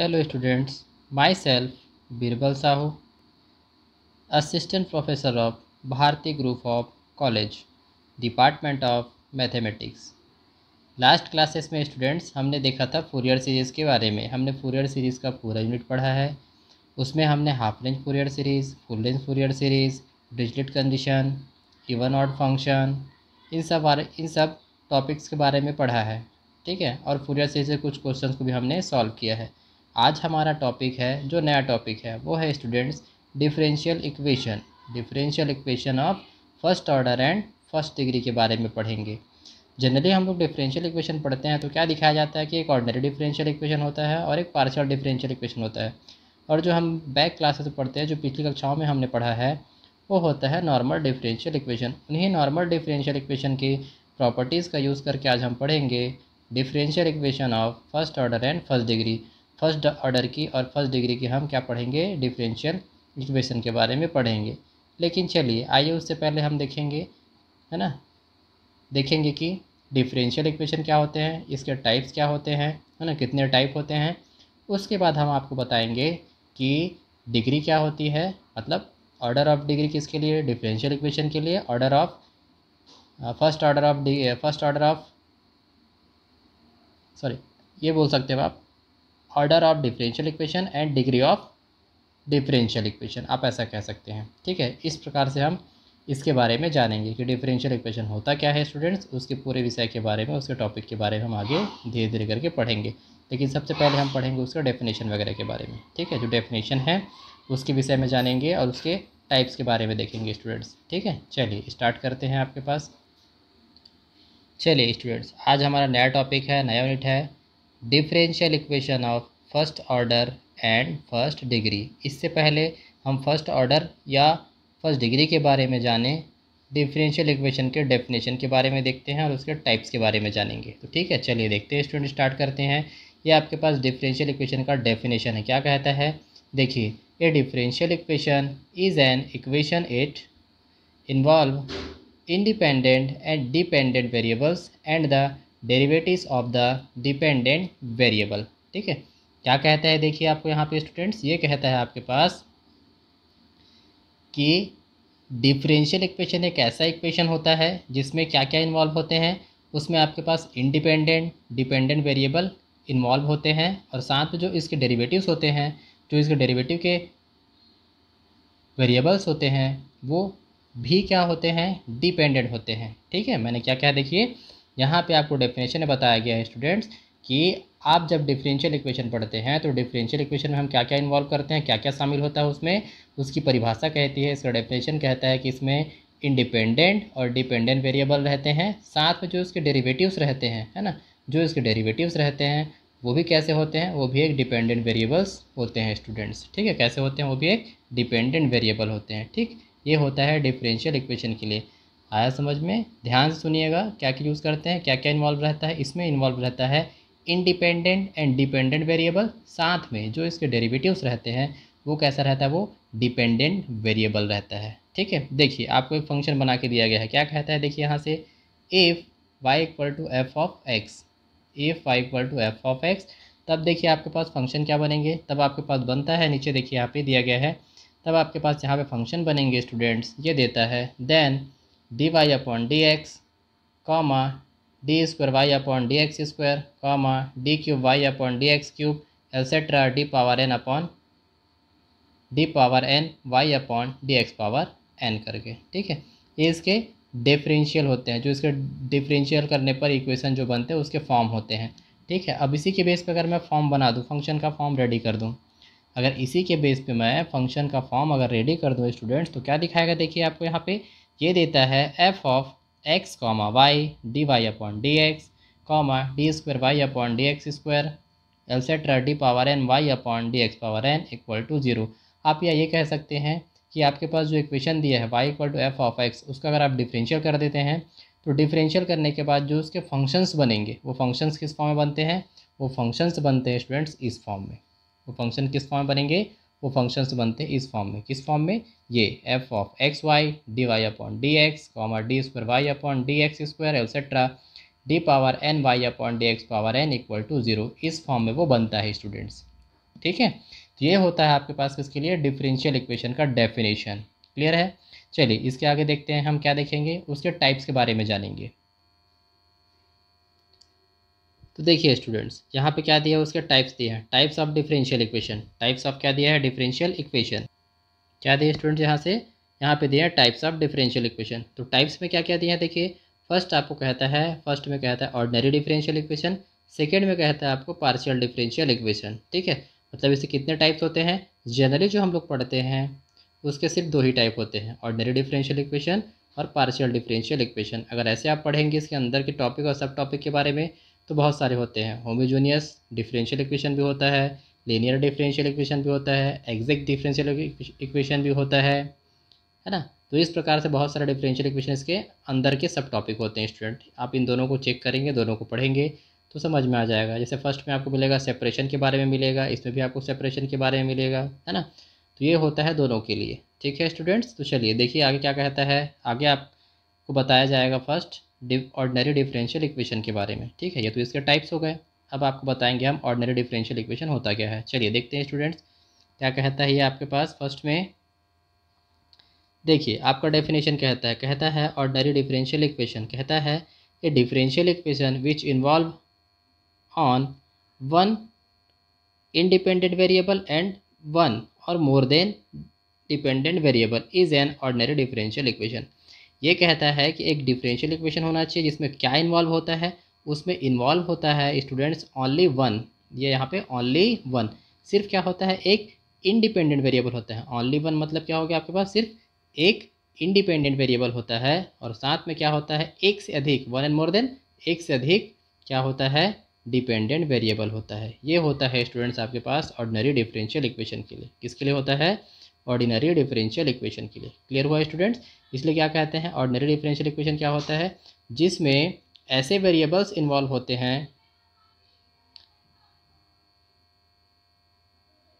Hello students myself Birbal Sahu assistant professor of Bharti group of college department of mathematics last classes में students हमने देखा था Fourier series के बारे में हमने फूरियर सीरीज़ का पूरा यूनिट पढ़ा है उसमें हमने half range Fourier series full range Fourier series digit condition even odd function इन सब इन सब टॉपिक्स के बारे में पढ़ा है ठीक है और फूरियर सीरीज़ से कुछ क्वेश्चन को भी हमने सॉल्व किया है आज हमारा टॉपिक है जो नया टॉपिक है वो है students differential equation differential equation of first order and first degree के बारे में पढ़ेंगे जनरली हम लोग डिफरेंशियल इक्वेशन पढ़ते हैं तो क्या दिखाया जाता है कि एक ऑर्डनरी डिफरेंशियल इक्वेशन होता है और एक पार्शियल डिफरेंशियल इक्वेशन होता है और जो हम बैक क्लासेस पढ़ते हैं जो पिछली कक्षाओं में हमने पढ़ा है वो होता है नॉर्मल डिफरेंशियल इक्वेशन उन्हीं नॉर्मल डिफरेंशियल इक्वेशन की प्रॉपर्टीज़ का यूज़ करके आज हम पढ़ेंगे differential equation of first order and first degree first order की और फर्स्ट डिग्री की हम क्या पढ़ेंगे डिफरेंशियल इक्वेशन के बारे में पढ़ेंगे लेकिन चलिए आइए उससे पहले हम देखेंगे है ना देखेंगे कि डिफरेंशियल इक्वेशन क्या होते हैं इसके टाइप्स क्या होते हैं है ना कितने टाइप होते हैं उसके बाद हम आपको बताएंगे कि डिग्री क्या होती है मतलब ऑर्डर ऑफ डिग्री किसके लिए डिफरेंशियल इक्वेशन के लिए order of first order of first order of sorry ये बोल सकते हो आप order of differential equation and degree of differential equation आप ऐसा कह सकते हैं ठीक है इस प्रकार से हम इसके बारे में जानेंगे कि डिफरेंशियल इक्वेशन होता क्या है स्टूडेंट्स उसके पूरे विषय के बारे में उसके टॉपिक के बारे में हम आगे धीरे धीरे करके पढ़ेंगे लेकिन सबसे पहले हम पढ़ेंगे उसका डेफिनेशन वगैरह के बारे में ठीक है जो डेफिनेशन है उसके विषय में जानेंगे और उसके टाइप्स के बारे में देखेंगे स्टूडेंट्स ठीक है चलिए स्टार्ट करते हैं आपके पास चलिए स्टूडेंट्स आज हमारा नया टॉपिक है नया यूनिट है differential equation of first order and first degree इससे पहले हम फर्स्ट ऑर्डर या फर्स्ट डिग्री के बारे में जाने डिफरेंशियल इक्वेशन के डेफिनेशन के बारे में देखते हैं और उसके टाइप्स के बारे में जानेंगे तो ठीक है चलिए देखते हैं स्टूडेंट स्टार्ट करते हैं ये आपके पास डिफरेंशियल इक्वेशन का डेफिनेशन है क्या कहता है देखिए a differential equation is an equation it involve independent and dependent variables and the derivative of the dependent variable ठीक है क्या कहता है देखिए आपको यहाँ पे स्टूडेंट्स ये कहता है आपके पास कि डिफरेंशियल इक्वेशन एक ऐसा इक्वेशन होता है जिसमें क्या क्या इन्वॉल्व होते हैं उसमें आपके पास इंडिपेंडेंट डिपेंडेंट वेरिएबल इन्वॉल्व होते हैं और साथ में जो इसके डेरिवेटिव्स होते हैं जो इसके डेरिवेटिव के वेरिएबल्स होते हैं वो भी क्या होते हैं डिपेंडेंट होते हैं ठीक है मैंने क्या क्या देखिए यहाँ पे आपको डेफिनेशन बताया गया है स्टूडेंट्स कि आप जब डिफरेंशियल इक्वेशन पढ़ते हैं तो डिफरेंशियल इक्वेशन में हम क्या क्या इन्वॉल्व करते हैं क्या क्या शामिल होता है उसमें उसकी परिभाषा कहती है इसका डेफिनेशन कहता है कि इसमें इंडिपेंडेंट और डिपेंडेंट वेरिएबल रहते हैं साथ में जो इसके डेरीवेटिवस रहते हैं है ना जो इसके डेरीवेटिवस रहते हैं वो भी कैसे होते हैं वो भी एक डिपेंडेंट वेरिएबल्स होते हैं स्टूडेंट्स ठीक है कैसे होते हैं वो भी एक डिपेंडेंट वेरिएबल होते हैं ठीक ये होता है डिफरेंशियल इक्वेशन के लिए आया समझ में ध्यान से सुनिएगा क्या क्या यूज़ करते हैं क्या क्या इन्वॉल्व रहता है इसमें इन्वॉल्व रहता है इंडिपेंडेंट एंड डिपेंडेंट वेरिएबल साथ में जो इसके डेरिवेटिव्स रहते हैं वो कैसा रहता है वो डिपेंडेंट वेरिएबल रहता है ठीक है देखिए आपको एक फंक्शन बना के दिया गया है क्या कहता है देखिए यहाँ से f y equal to f of x f y equal to f of x तब देखिए आपके पास फंक्शन क्या बनेंगे तब आपके पास बनता है नीचे देखिए यहाँ पे दिया गया है तब आपके पास यहाँ पे फंक्शन बनेंगे स्टूडेंट्स ये देता है then d y upon d x comma d square y upon d x square comma d cube y upon d x cube etcetera d power n upon d power n y upon d x power n करके ठीक है ये इसके differential होते हैं जो इसके differential करने पर इक्वेशन जो बनते हैं उसके फॉर्म होते हैं ठीक है अब इसी के बेस पर अगर मैं फॉर्म बना दूँ फंक्शन का फॉर्म रेडी कर दूँ अगर इसी के बेस पे मैं फंक्शन का फॉर्म अगर रेडी कर दूँ स्टूडेंट्स तो क्या दिखाएगा देखिए आपको यहाँ पे ये देता है f of x comma y d y upon d x comma d square y upon d x square etcetera d power n y upon d x power n equal to zero आप यह कह सकते हैं कि आपके पास जो equation दिया है y equal to f of x उसका अगर आप डिफरेंशियल कर देते हैं तो डिफरेंशियल करने के बाद जो उसके फंक्शंस बनेंगे वो फंक्शंस किस फॉर्म में बनते हैं वो फंक्शंस बनते हैं स्टूडेंट्स इस फॉर्म में वो फंक्शन किस फॉर्म में बनेंगे वो फंक्शंस बनते हैं इस फॉर्म में किस फॉर्म में ये f of x y d y upon d x comma d square y upon d x square etcetera d power n y upon d x power n equal to zero इस form में वो बनता है students ठीक है तो ये होता है आपके पास इसके लिए डिफरेंशियल इक्वेशन का डेफिनेशन क्लियर है चलिए इसके आगे देखते हैं हम क्या देखेंगे उसके टाइप्स के बारे में जानेंगे तो देखिए स्टूडेंट्स यहाँ पे क्या दिया है उसके टाइप्स दिए हैं types of differential equation types of क्या दिया है डिफरेंशियल इक्वेशन क्या दिए स्टूडेंट्स यहाँ से यहाँ पे दिया है टाइप्स ऑफ डिफरेंशियल इक्वेशन तो टाइप्स में क्या क्या दिया है देखिए फर्स्ट आपको कहता है फर्स्ट में कहता है ऑर्डनरी डिफरेंशियल इक्वेशन सेकेंड में कहता है आपको पार्शियल डिफरेंशियल इक्वेशन ठीक है मतलब इससे कितने टाइप्स होते हैं जनरली जो हम लोग पढ़ते हैं उसके सिर्फ दो ही टाइप होते हैं ऑर्डनरी डिफरेंशियल इक्वेशन और पार्शियल डिफरेंशियल इक्वेशन अगर ऐसे आप पढ़ेंगे इसके अंदर के टॉपिक और सब टॉपिक के बारे में तो बहुत सारे होते हैं होमोजोनियस डिफरेंशियल इक्वेशन भी होता है लीनियर डिफरेंशियल इक्वेशन भी होता है एग्जैक्ट डिफरेंशियल इक्वेशन भी होता है है ना तो इस प्रकार से बहुत सारे डिफरेंशियल इक्वेशन इसके अंदर के सब टॉपिक होते हैं स्टूडेंट आप इन दोनों को चेक करेंगे दोनों को पढ़ेंगे तो समझ में आ जाएगा जैसे फर्स्ट में आपको मिलेगा सेपरेशन के बारे में मिलेगा इसमें भी आपको सेपरेशन के बारे में मिलेगा है ना तो ये होता है दोनों के लिए ठीक है स्टूडेंट्स तो चलिए देखिए आगे क्या कहता है आगे आपको बताया जाएगा फर्स्ट ऑर्डनरी डिफरेंशियल इक्वेशन के बारे में ठीक है ये तो इसके टाइप्स हो गए अब आपको बताएंगे हम ऑर्डनरी डिफरेंशियल इक्वेशन होता क्या है चलिए देखते हैं स्टूडेंट्स क्या कहता है ये आपके पास फर्स्ट में देखिए आपका डेफिनेशन कहता है कहता है ऑर्डनरी डिफरेंशियल इक्वेशन कहता है a differential equation which involve on one independent variable and one or more than dependent variable is an ordinary differential equation ये कहता है कि एक डिफरेंशियल इक्वेशन होना चाहिए जिसमें क्या इन्वॉल्व होता है उसमें इन्वॉल्व होता है स्टूडेंट्स ओनली वन ये यहाँ पे ओनली वन सिर्फ क्या होता है एक इंडिपेंडेंट वेरिएबल होता है ओनली वन मतलब क्या हो गया आपके पास सिर्फ एक इंडिपेंडेंट वेरिएबल होता है और साथ में क्या होता है एक से अधिक वन एंड मोर देन एक से अधिक क्या होता है डिपेंडेंट वेरिएबल होता है ये होता है स्टूडेंट्स आपके पास ऑर्डनरी डिफरेंशियल इक्वेशन के लिए किसके लिए होता है ऑर्डिनरी डिफरेंशियल इक्वेशन के लिए क्लियर हुआ स्टूडेंट्स इसलिए क्या कहते हैं ऑर्डिनरी डिफरेंशियल इक्वेशन क्या होता है जिसमें ऐसे वेरिएबल्स इन्वॉल्व होते हैं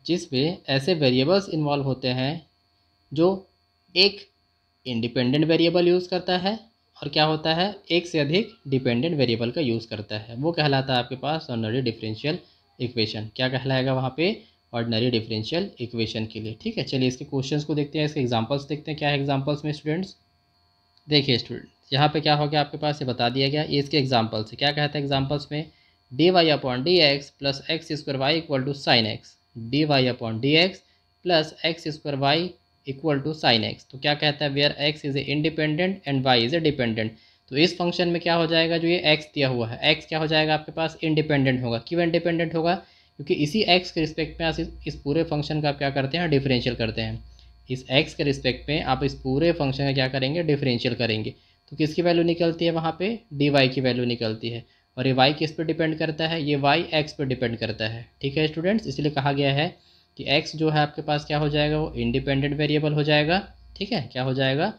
जिसमें ऐसे वेरिएबल्स इन्वॉल्व होते हैं जो एक इंडिपेंडेंट वेरिएबल यूज़ करता है और क्या होता है एक से अधिक डिपेंडेंट वेरिएबल का यूज़ करता है वो कहलाता है आपके पास ऑर्डिनरी डिफरेंशियल इक्वेशन क्या कहलाएगा वहाँ पे ऑर्डनरी डिफरेंशियल इक्वेशन के लिए ठीक है चलिए इसके क्वेश्चंस को देखते हैं इसके एग्जांपल्स देखते हैं क्या है एग्जांपल्स में स्टूडेंट्स देखिए स्टूडेंट्स यहाँ पे क्या हो गया आपके पास ये बता दिया गया ये इसके एग्जांपल्स क्या कहते हैं एग्जांपल्स में d y upon d x plus x square y equal to sine x d y upon d x plus x square y equal to sine x तो क्या कहता है where x is a independent and y is a dependent तो इस function में क्या हो जाएगा जो ये एक्स दिया हुआ है एक्स क्या हो जाएगा आपके पास इंडिपेंडेंट होगा क्यों इंडिपेंडेंट होगा क्योंकि इसी एक्स के रिस्पेक्ट में आप इस पूरे फंक्शन का क्या करते हैं डिफरेंशियल करते हैं इस एक्स के रिस्पेक्ट में आप इस पूरे फंक्शन का क्या करेंगे डिफरेंशियल करेंगे तो किसकी वैल्यू निकलती है वहाँ पे डी वाई की वैल्यू निकलती है और ये वाई किस पर डिपेंड करता है ये वाई एक्स पर डिपेंड करता है ठीक है स्टूडेंट्स इसलिए कहा गया है कि एक्स जो है आपके पास क्या हो जाएगा वो इंडिपेंडेंट वेरिएबल हो जाएगा ठीक है क्या हो जाएगा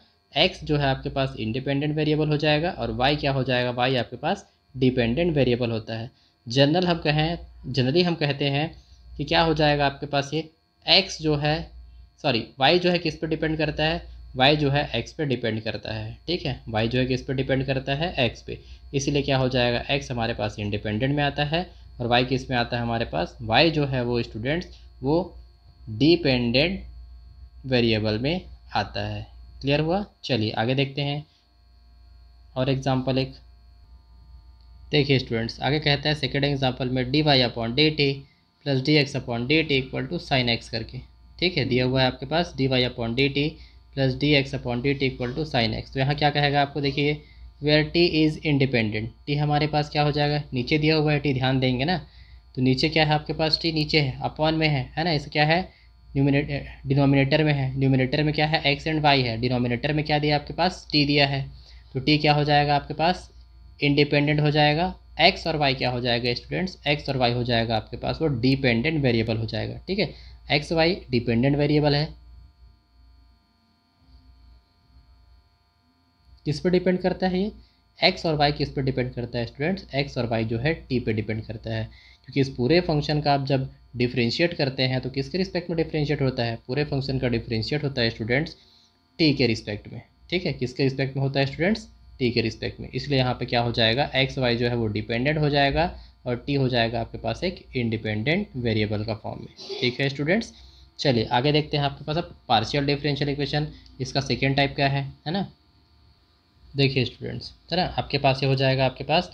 एक्स जो है आपके पास इंडिपेंडेंट वेरिएबल हो जाएगा और वाई क्या हो जाएगा वाई आपके पास डिपेंडेंट वेरिएबल होता है जनरल हम कहें जनरली हम कहते हैं कि क्या हो जाएगा आपके पास ये एक्स जो है सॉरी वाई जो है किस पर डिपेंड करता है वाई जो है एक्स पे डिपेंड करता है ठीक है वाई जो है किस पे डिपेंड करता है एक्स पे इसीलिए क्या हो जाएगा एक्स हमारे पास इंडिपेंडेंट में आता है और वाई किस में आता है हमारे पास वाई जो है वो स्टूडेंट्स वो डिपेंडेंट वेरिएबल में आता है क्लियर हुआ चलिए आगे देखते हैं और एग्ज़ाम्पल एक देखिए स्टूडेंट्स आगे कहता है सेकेंड एग्जाम्पल में d y upon d t plus d x upon d t equal to sine x करके ठीक है दिया हुआ है आपके पास d y upon d t plus d x upon d t equal to sine x तो यहाँ क्या कहेगा आपको देखिए where t is independent t हमारे पास क्या हो जाएगा नीचे दिया हुआ है टी ध्यान देंगे ना तो नीचे क्या है आपके पास टी नीचे है अपॉन में है है ना इसे क्या है डिनोमिनेटर में है न्यूमिनेटर में क्या है एक्स एंड वाई है डिनोमिनेटर में क्या दिया आपके पास टी दिया है तो टी क्या हो जाएगा आपके पास इंडिपेंडेंट हो जाएगा एक्स और वाई क्या हो जाएगा स्टूडेंट्स एक्स और वाई हो जाएगा आपके पास वो डिपेंडेंट वेरिएबल हो जाएगा ठीक है एक्स वाई डिपेंडेंट वेरिएबल है किस पर डिपेंड करता है ये एक्स और वाई किस पर डिपेंड करता है स्टूडेंट्स एक्स और वाई जो है टी पे डिपेंड करता है क्योंकि इस पूरे फंक्शन का आप जब डिफ्रेंशिएट करते हैं तो किसके रिस्पेक्ट में डिफ्रेंशिएट होता है पूरे फंक्शन का डिफ्रेंशिएट होता है स्टूडेंट्स टी के रिस्पेक्ट में ठीक है किसके रिस्पेक्ट में होता है स्टूडेंट्स टी के रिस्पेक्ट में इसलिए यहाँ पे क्या हो जाएगा एक्स वाई जो है वो डिपेंडेंट हो जाएगा और टी हो जाएगा आपके पास एक इंडिपेंडेंट वेरिएबल का फॉर्म में ठीक है स्टूडेंट्स चलिए आगे देखते हैं आपके पास अब पार्शियल डिफरेंशियल इक्वेशन इसका सेकेंड टाइप क्या है है ना देखिए स्टूडेंट्स है ना आपके पास ये हो जाएगा आपके पास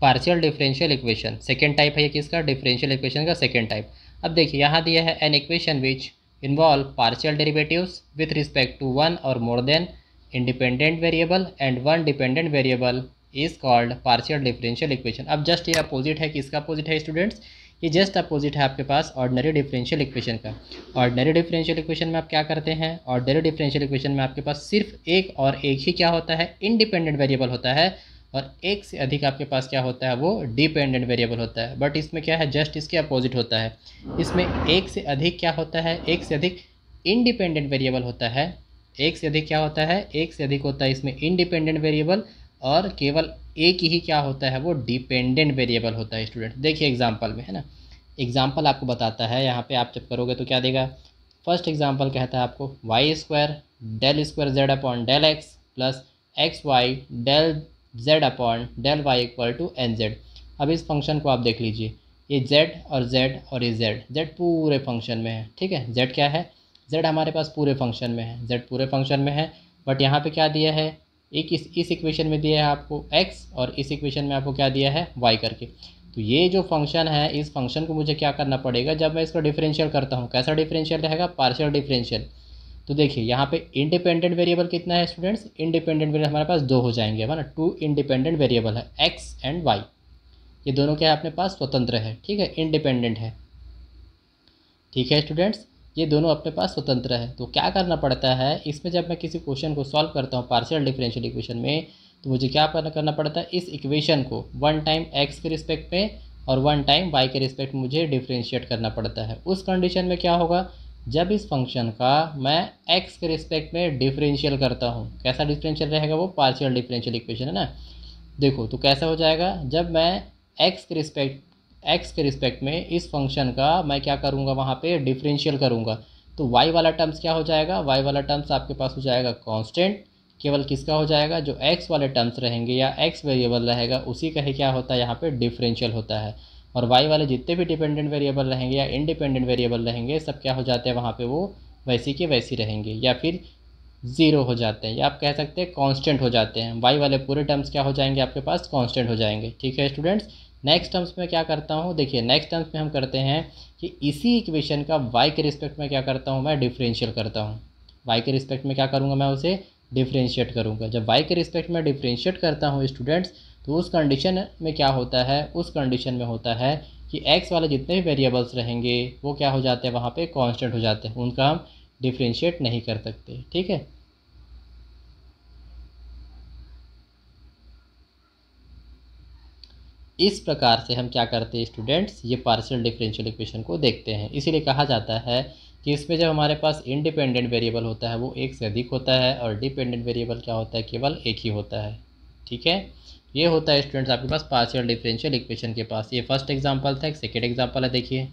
partial differential equation second type है ये किसका डिफरेंशियल इक्वेशन का सेकेंड टाइप अब देखिए यहाँ दिया है an equation which involve partial derivatives with respect to one or more than independent variable and one dependent variable is called partial differential equation अब जस्ट ये अपोजिट है किसका अपोजिट है स्टूडेंट्स ये जस्ट अपोजिट है आपके पास ऑर्डनरी डिफरेंशियल इक्वेशन का ऑर्डनरी डिफरेंशियल इक्वेशन में आप क्या करते हैं ऑर्डनरी डिफरेंशियल इक्वेशन में आपके पास सिर्फ एक और एक ही क्या होता है इंडिपेंडेंट वेरिएबल होता है और एक से अधिक आपके पास क्या होता है वो डिपेंडेंट वेरिएबल होता है बट इसमें क्या है जस्ट इसके अपोजिट होता है इसमें एक से अधिक क्या होता है एक से अधिक इंडिपेंडेंट वेरिएबल होता है एक से अधिक क्या होता है एक से अधिक होता है इसमें इंडिपेंडेंट वेरिएबल और केवल एक ही क्या होता है वो डिपेंडेंट वेरिएबल होता है स्टूडेंट देखिए एग्जाम्पल में है ना एग्जाम्पल आपको बताता है यहाँ पे आप जब करोगे तो क्या देगा फर्स्ट एग्जाम्पल कहता है आपको y square del square z upon del x plus x y del z upon del y equal to n z अब इस फंक्शन को आप देख लीजिए ये जेड और जेड और ये जेड जेड पूरे फंक्शन में है ठीक है जेड क्या है जेड हमारे पास पूरे फंक्शन में है जेड पूरे फंक्शन में है बट यहाँ पे क्या दिया है एक इस इस इक्वेशन में दिया है आपको एक्स और इस इक्वेशन में आपको क्या दिया है वाई करके तो ये जो फंक्शन है इस फंक्शन को मुझे क्या करना पड़ेगा जब मैं इसका डिफरेंशियल करता हूँ कैसा डिफरेंशियल रहेगा पार्शियल डिफरेंशियल तो देखिए यहाँ पे इंडिपेंडेंट वेरिएबल कितना है स्टूडेंट्स इंडिपेंडेंट वेरिएबल हमारे पास दो हो जाएंगे है ना टू इंडिपेंडेंट वेरिएबल है एक्स एंड वाई ये दोनों क्या है अपने पास स्वतंत्र है ठीक है इंडिपेंडेंट है ठीक है स्टूडेंट्स ये दोनों अपने पास स्वतंत्र है तो क्या करना पड़ता है इसमें जब मैं किसी क्वेश्चन को सॉल्व करता हूँ पार्शियल डिफरेंशियल इक्वेशन में तो मुझे क्या करना पड़ता है इस इक्वेशन को वन टाइम एक्स के रिस्पेक्ट में और वन टाइम वाई के रिस्पेक्ट मुझे डिफ्रेंशिएट करना पड़ता है उस कंडीशन में क्या होगा जब इस फंक्शन का मैं एक्स के रिस्पेक्ट में डिफरेंशियल करता हूँ कैसा डिफरेंशियल रहेगा वो पार्शियल डिफरेंशियल इक्वेशन है ना देखो तो कैसा हो जाएगा जब मैं एक्स के रिस्पेक्ट एक्स के रिस्पेक्ट में इस फंक्शन का मैं क्या करूँगा वहाँ पे डिफरेंशियल करूँगा तो वाई वाला टर्म्स क्या हो जाएगा वाई वाला टर्म्स आपके पास हो जाएगा कॉन्स्टेंट केवल किसका हो जाएगा जो एक्स वाले टर्म्स रहेंगे या एक्स वेरिएबल रहेगा उसी का ही क्या होता है यहाँ पे डिफरेंशियल होता है और वाई वाले जितने भी डिपेंडेंट वेरिएबल रहेंगे या इनडिपेंडेंट वेरिएबल रहेंगे सब क्या हो जाते हैं वहाँ पे वो वैसी के वैसी रहेंगे या फिर ज़ीरो हो जाते हैं या आप कह सकते हैं कांस्टेंट हो जाते हैं वाई वाले पूरे टर्म्स क्या हो जाएंगे आपके पास कांस्टेंट हो जाएंगे ठीक है स्टूडेंट्स नेक्स्ट टर्म्स में क्या करता हूँ देखिए नेक्स्ट टर्म्स में हम करते हैं कि इसी इक्वेशन का वाई के रिस्पेक्ट में क्या करता हूँ मैं डिफ्रेंशियल करता हूँ वाई के रिस्पेक्ट में क्या करूँगा मैं उसे डिफ्रेंशिएट करूँगा जब वाई के रिस्पेक्ट में डिफ्रेंशिएट करता हूँ स्टूडेंट्स तो उस कंडीशन में क्या होता है उस कंडीशन में होता है कि एक्स वाले जितने भी वेरिएबल्स रहेंगे वो क्या हो जाते हैं वहाँ पर कॉन्स्टेंट हो जाते हैं उनका हम डिफ्रेंशिएट नहीं कर सकते ठीक है इस प्रकार से हम क्या करते हैं स्टूडेंट्स ये पार्शियल डिफरेंशियल इक्वेशन को देखते हैं इसीलिए कहा जाता है कि इसमें जब हमारे पास इंडिपेंडेंट वेरिएबल होता है वो एक से अधिक होता है और डिपेंडेंट वेरिएबल क्या होता है केवल एक ही होता है ठीक है ये होता है स्टूडेंट्स आपके पास पार्शियल डिफरेंशियल इक्वेशन के पास ये फर्स्ट एग्जाम्पल था एक सेकेंड एग्जाम्पल है देखिए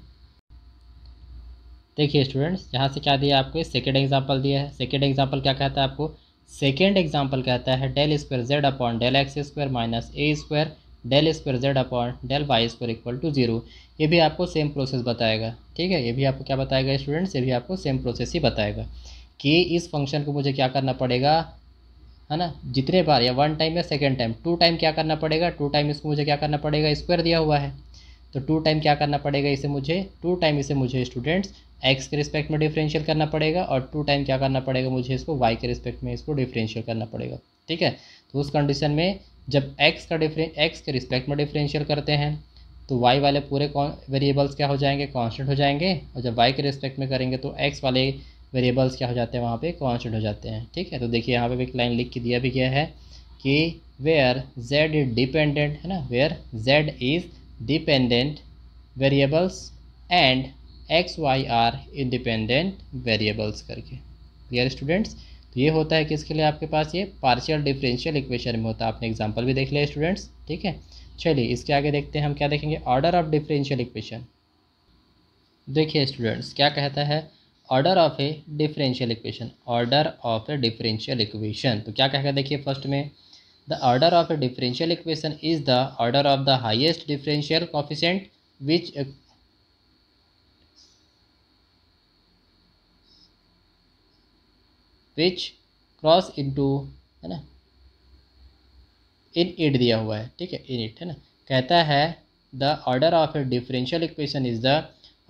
देखिए स्टूडेंट्स यहाँ से क्या दिया आपको सेकेंड एग्जाम्पल दिया है सेकेंड एग्जाम्पल क्या कहता है आपको सेकेंड एग्जाम्पल कहता है del square z upon del x square minus a square del square z upon del y square equal to zero ये भी आपको सेम प्रोसेस बताएगा ठीक है ये भी आपको क्या बताएगा स्टूडेंट्स ये भी आपको सेम प्रोसेस ही बताएगा कि इस फंक्शन को मुझे क्या करना पड़ेगा है ना जितने बार या वन टाइम या सेकेंड टाइम टू टाइम क्या करना पड़ेगा टू टाइम इसको मुझे क्या करना पड़ेगा स्क्वायर दिया हुआ है तो टू टाइम क्या करना पड़ेगा इसे मुझे टू टाइम इसे मुझे स्टूडेंट्स एक्स के रिस्पेक्ट में डिफरेंशियल करना पड़ेगा और टू टाइम क्या करना पड़ेगा मुझे इसको वाई के रिस्पेक्ट में इसको डिफरेंशियल करना पड़ेगा ठीक है तो उस कंडीशन में जब x का डिफरें x के रिस्पेक्ट में डिफरेंशियल करते हैं तो y वाले पूरे वेरिएबल्स क्या हो जाएंगे कॉन्स्टेंट हो जाएंगे और जब y के रिस्पेक्ट में करेंगे तो x वाले वेरिएबल्स क्या हो जाते हैं वहाँ पे कॉन्स्टेंट हो जाते हैं ठीक है तो देखिए यहाँ पे एक लाइन लिख के दिया भी गया है कि वेयर z इज डिपेंडेंट है ना where z is dependent variables and x y are independent variables करके क्लियर स्टूडेंट्स तो ये होता है किसके लिए आपके पास ये पार्शियल डिफरेंशियल इक्वेशन में होता है आपने एग्जाम्पल भी देख लिया स्टूडेंट्स ठीक है चलिए इसके आगे देखते हैं हम क्या देखेंगे ऑर्डर ऑफ डिफरेंशियल इक्वेशन देखिए स्टूडेंट्स क्या कहता है order of a differential equation order of a differential equation तो क्या कहेगा देखिए फर्स्ट में the order of a differential equation is the order of the highest differential coefficient which which cross into है ना इन इट दिया हुआ है ठीक है इन इट है ना कहता है the order of a differential equation is the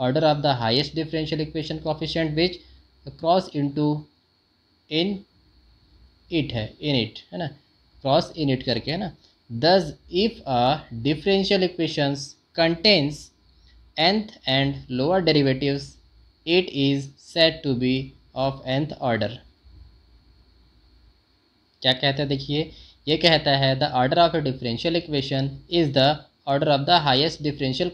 order of the highest differential equation coefficient which cross into in it है इन इट है ना क्रॉस इन इट करके है ना दस if a differential equation contains nth and lower derivatives it is said to be of nth order क्या कहता है देखिए ये कहता है the order of a differential equation is the order of the highest differential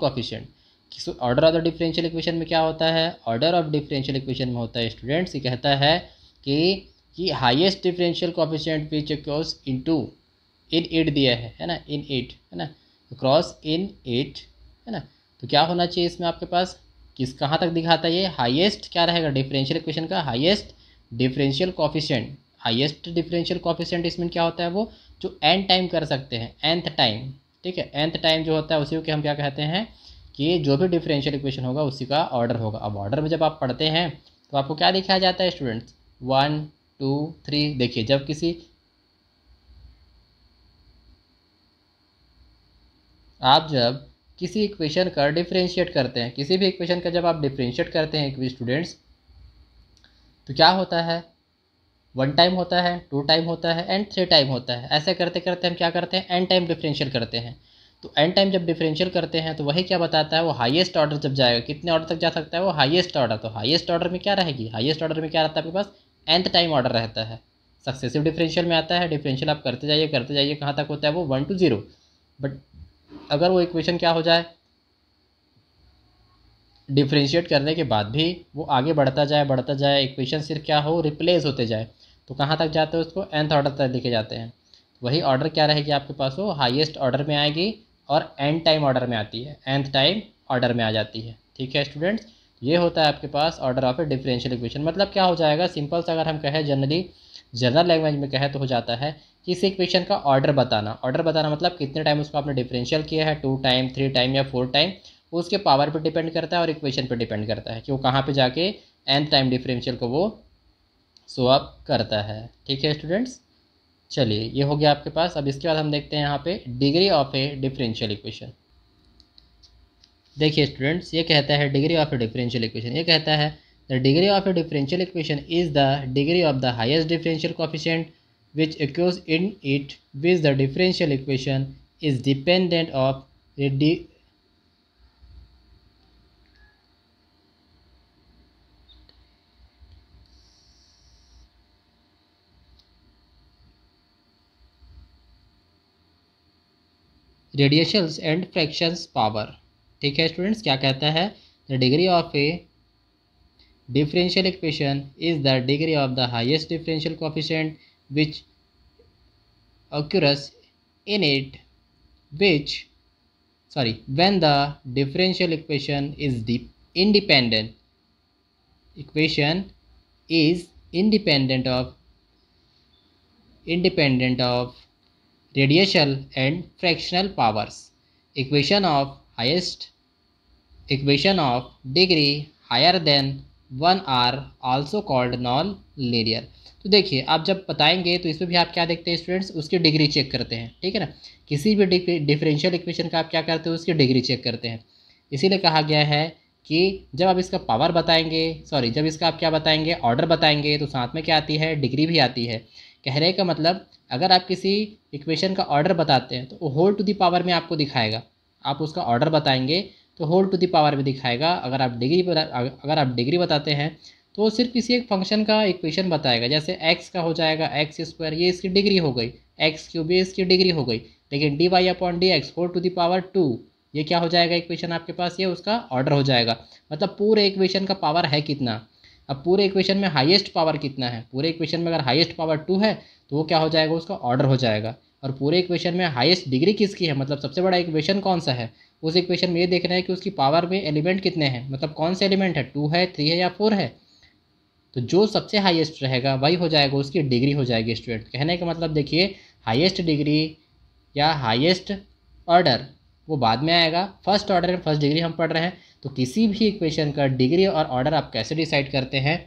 किस order of the differential equation में क्या होता है ऑर्डर ऑफ डिफरेंशियल इक्वेशन में होता है स्टूडेंट्स ये कहता है कि कि highest differential coefficient which cross into in it दिया है है ना इन एट है ना क्रॉस इन एट है ना तो क्या होना चाहिए इसमें आपके पास किस कहाँ तक दिखाता है ये हाइएस्ट क्या रहेगा डिफरेंशियल इक्वेशन का highest differential coefficient highest differential coefficient इसमें क्या होता है वो जो एन टाइम कर सकते हैं एंथ टाइम ठीक है एंथ टाइम जो होता है उसी को हम क्या कहते हैं कि जो भी डिफरेंशियल इक्वेशन होगा उसी का ऑर्डर होगा अब ऑर्डर में जब आप पढ़ते हैं तो आपको क्या दिखाया जाता है स्टूडेंट्स वन टू थ्री देखिए जब किसी आप जब किसी इक्वेशन का डिफ्रेंशिएट करते हैं किसी भी इक्वेशन का जब आप डिफ्रेंशिएट करते हैं स्टूडेंट्स तो क्या होता है वन टाइम होता है टू टाइम होता है एंड थ्री टाइम होता है ऐसे करते करते हम क्या करते हैं एन टाइम डिफरेंशियल करते हैं तो एन टाइम जब डिफरेंशियल करते हैं तो वही क्या बताता है वो हाईएस्ट ऑर्डर जब जाएगा कितने ऑर्डर तक जा सकता है वो हाईएस्ट ऑर्डर तो हाईएस्ट ऑर्डर में क्या रहेगी हाईएस्ट ऑर्डर में क्या रहता है आपके पास एंथ टाइम ऑर्डर रहता है सक्सेसिव डिफरेंशियल में आता है डिफरेंशियल आप करते जाइए करते जाइए कहाँ तक होता है वो वन टू ज़ीरो बट अगर वो इक्वेशन क्या हो जाए डिफ्रेंशिएट करने के बाद भी वो आगे बढ़ता जाए बढ़ता जाए इक्वेशन सिर्फ क्या हो रिप्लेस होते जाए तो कहाँ तक जाते हैं उसको एंथ ऑर्डर तक लिखे जाते हैं वही ऑर्डर क्या रहेगी आपके पास वो हाइएस्ट ऑर्डर में आएगी और एंड टाइम ऑर्डर में आती है एंथ टाइम ऑर्डर में आ जाती है ठीक है स्टूडेंट्स ये होता है आपके पास order of a differential equation मतलब क्या हो जाएगा सिंपल से अगर हम कहें जनरली जनरल लैंग्वेज में कहें तो हो जाता है किसी इक्वेशन का ऑर्डर बताना ऑर्डर बताना मतलब कितने टाइम उसको आपने डिफरेंशियल किया है टू टाइम थ्री टाइम या फोर टाइम उसके पावर पर डिपेंड करता है और इक्वेशन पर डिपेंड करता है कि वो कहाँ पर जाके एंथ टाइम डिफरेंशियल को वो सो अप करता है ठीक है स्टूडेंट्स चलिए ये हो गया आपके पास अब इसके बाद हम देखते हैं यहाँ पे degree of a differential equation देखिए स्टूडेंट्स ये कहता है degree of a differential equation ये कहता है the degree of a differential equation is the degree of the highest differential coefficient which occurs in it which the differential equation is dependent of radiations and fractions power ठीक है students क्या कहता है the degree of a differential equation is the degree of the highest differential coefficient which occurs in it which sorry when the differential equation is independent equation is independent of independent of radiation and fractional powers. Equation of highest equation of degree higher than one are also called non लेरियर तो देखिए आप जब बताएंगे तो इसमें भी आप क्या देखते हैं स्टूडेंट्स उसकी डिग्री चेक करते हैं ठीक है ना किसी भी डिफरेंशियल इक्वेशन का आप क्या करते हो उसकी डिग्री चेक करते हैं इसीलिए कहा गया है कि जब आप इसका पावर बताएंगे सॉरी जब इसका आप क्या बताएंगे ऑर्डर बताएंगे तो साथ में क्या आती है डिग्री भी आती है कहरे का मतलब अगर आप किसी इक्वेशन का ऑर्डर बताते हैं तो होल टू दी पावर में आपको दिखाएगा आप उसका ऑर्डर बताएंगे तो होल टू दी पावर में दिखाएगा अगर आप डिग्री अगर आप डिग्री बताते हैं तो वो सिर्फ किसी एक फंक्शन का इक्वेशन बताएगा जैसे एक्स का हो जाएगा एक्स स्क्वायर ये इसकी डिग्री हो गई एक्स क्यूब ये इसकी डिग्री हो गई लेकिन d y upon d x whole to the power two ये क्या हो जाएगा इक्वेशन आपके पास ये उसका ऑर्डर हो जाएगा मतलब पूरे इक्वेशन का पावर है कितना अब पूरे इक्वेशन में हाईएस्ट पावर कितना है पूरे इक्वेशन में अगर हाईएस्ट पावर टू है तो वो क्या हो जाएगा उसका ऑर्डर हो जाएगा और पूरे इक्वेशन में हाईएस्ट डिग्री किसकी है मतलब सबसे बड़ा इक्वेशन कौन सा है उस इक्वेशन में ये देखना है कि उसकी पावर में एलिमेंट कितने हैं मतलब कौन से एलिमेंट है टू है थ्री है या फोर है तो जो सबसे हाईएस्ट रहेगा वही हो जाएगा उसकी डिग्री हो जाएगी स्टूडेंट कहने का मतलब देखिए हाइएस्ट डिग्री या हाइएस्ट ऑर्डर वो बाद में आएगा फर्स्ट ऑर्डर में फर्स्ट डिग्री हम पढ़ रहे हैं तो किसी भी इक्वेशन का डिग्री और ऑर्डर आप कैसे डिसाइड करते हैं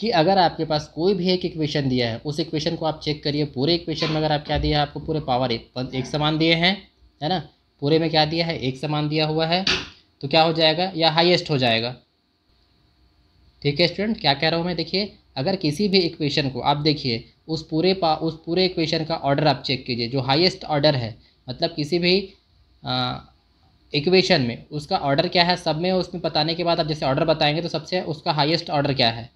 कि अगर आपके पास कोई भी एक इक्वेशन दिया है उस इक्वेशन को आप चेक करिए पूरे इक्वेशन में अगर आप क्या दिया है आपको पूरे पावर एक समान दिए हैं है ना पूरे में क्या दिया है एक समान दिया हुआ है तो क्या हो जाएगा या हाईएस्ट हो जाएगा ठीक है स्टूडेंट क्या कह रहा हूँ मैं देखिए अगर किसी भी इक्वेशन को आप देखिए उस पूरे पा उस पूरे इक्वेशन का ऑर्डर आप चेक कीजिए जो हाइएस्ट ऑर्डर है मतलब किसी भी आ, इक्वेशन में उसका ऑर्डर क्या है सब में उसमें बताने के बाद आप जैसे ऑर्डर बताएंगे तो सबसे उसका हाईएस्ट ऑर्डर क्या है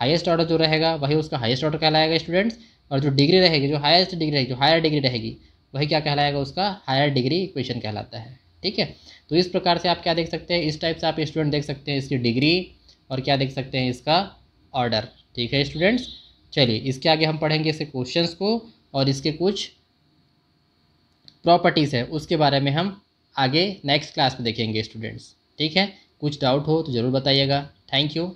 हाईएस्ट ऑर्डर जो रहेगा वही उसका हाईएस्ट ऑर्डर कहलाएगा स्टूडेंट्स और जो डिग्री रहेगी जो हाईएस्ट डिग्री रहेगी जो हायर डिग्री रहेगी वही क्या कहलाएगा उसका हायर डिग्री इक्वेशन कहलाता है ठीक है तो इस प्रकार से आप क्या देख सकते हैं इस टाइप से आप स्टूडेंट देख सकते हैं इसकी डिग्री और क्या देख सकते हैं इसका ऑर्डर ठीक है स्टूडेंट्स चलिए इसके आगे हम पढ़ेंगे इसके क्वेश्चन को और इसके कुछ प्रॉपर्टीज़ है उसके बारे में हम आगे नेक्स्ट क्लास में देखेंगे स्टूडेंट्स ठीक है कुछ डाउट हो तो ज़रूर बताइएगा थैंक यू